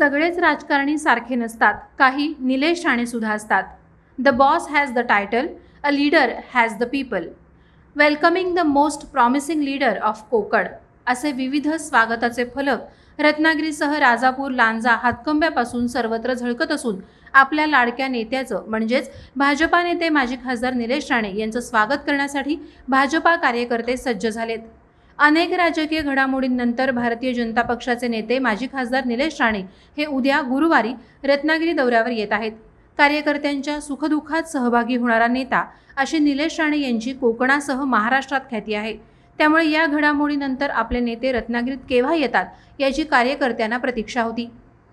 सगळेच राजकारणी सारखे नसतात काही निलेश सुद्धा असतात the boss has the title a leader has the people welcoming the most promising leader of Konkan असे विविध स्वागताचे फलक रत्नागिरीसह राजापूर लांजा हातकंब्यापासून सर्वत्र झळकत असून आपल्या लाडक्या नेत्याचं म्हणजेच भाजपा नेते माजी खासदार निलेश राणे यांचं स्वागत करण्यासाठी भाजपा कार्यकर्ते सज्ज झालेत अनेक राजकीय घडामोडींनंतर भारतीय जनता पक्षाचे नेते माजी खासदार निलेश राणे हे उद्या गुरुवारी रत्नागिरी दौऱ्यावर येत आहेत कार्यकर्त्यांच्या सुखदुःखात सहभागी होणारा नेता अशी निलेश राणे यांची कोकणासह महाराष्ट्रात ख्याती आहे त्यामुळे या घडामोडीनंतर आपले नेते रत्नागिरीत केव्हा येतात याची कार्यकर्त्यांना प्रतीक्षा होती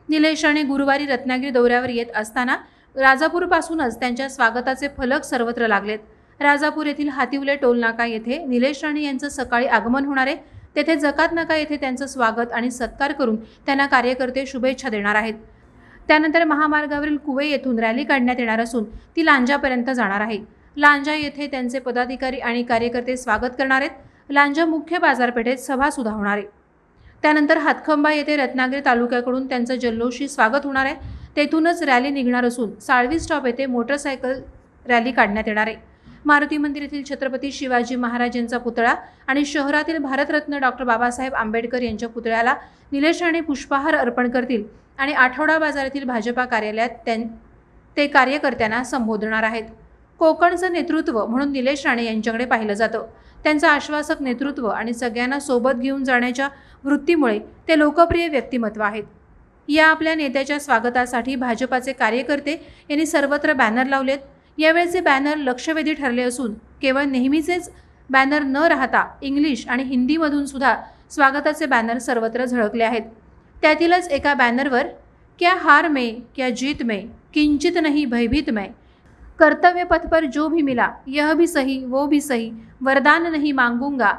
निलेश राणे गुरुवारी रत्नागिरी दौऱ्यावर येत असताना राजापूरपासूनच त्यांच्या स्वागताचे फलक सर्वत्र लागलेत राजापूर येथील हातिवले टोलनाका येथे निलेश राणे यांचं सकाळी आगमन होणार आहे तेथे जकात नाका येथे त्यांचं स्वागत आणि सत्कार करून त्यांना कार्यकर्ते शुभेच्छा देणार आहेत त्यानंतर महामार्गावरील कुवे येथून रॅली काढण्यात येणार असून ती लांजापर्यंत जाणार आहे लांजा येथे त्यांचे पदाधिकारी आणि कार्यकर्ते स्वागत करणार आहेत लांजा मुख्य बाजारपेठेत सभा होणार आहे त्यानंतर हातखंबा येथे रत्नागिरी तालुक्याकडून त्यांचं जल्लोषी स्वागत होणार आहे तेथूनच रॅली निघणार असून साळवी स्टॉप येथे मोटरसायकल रॅली काढण्यात येणार आहे मारुती मंदिर येथील छत्रपती शिवाजी महाराज यांचा पुतळा आणि शहरातील भारतरत्न डॉक्टर बाबासाहेब आंबेडकर यांच्या पुतळ्याला निलेश राणे पुष्पहार अर्पण करतील आणि आठवडा बाजारातील भाजपा कार्यालयात त्यां ते कार्यकर्त्यांना संबोधणार आहेत कोकणचं नेतृत्व म्हणून निलेश राणे यांच्याकडे पाहिलं जातं त्यांचं आश्वासक नेतृत्व आणि सगळ्यांना सोबत घेऊन जाण्याच्या वृत्तीमुळे ते लोकप्रिय व्यक्तिमत्व आहेत या आपल्या नेत्याच्या स्वागतासाठी भाजपाचे कार्यकर्ते यांनी सर्वत्र बॅनर लावलेत यावेळेचे बॅनर लक्षवेधी ठरले असून केवळ नेहमीचेच बॅनर न राहता इंग्लिश आणि हिंदीमधून सुद्धा स्वागताचे बॅनर सर्वत्र झळकले आहेत त्यातीलच एका बॅनरवर क्या हार मे क्या जीत मे किंचित नाही भयभीत मे कर्तव्य पथ पर जो भी मिला यह भी सही वो भी सही वरदान नहीं मांगूंगा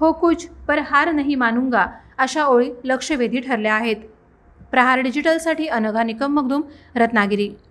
हो कुछ पर हार नाही मानूंगा अशा ओळी लक्षवेधी ठरल्या आहेत प्रहार डिजिटलसाठी अनघा निकम मगदूम रत्नागिरी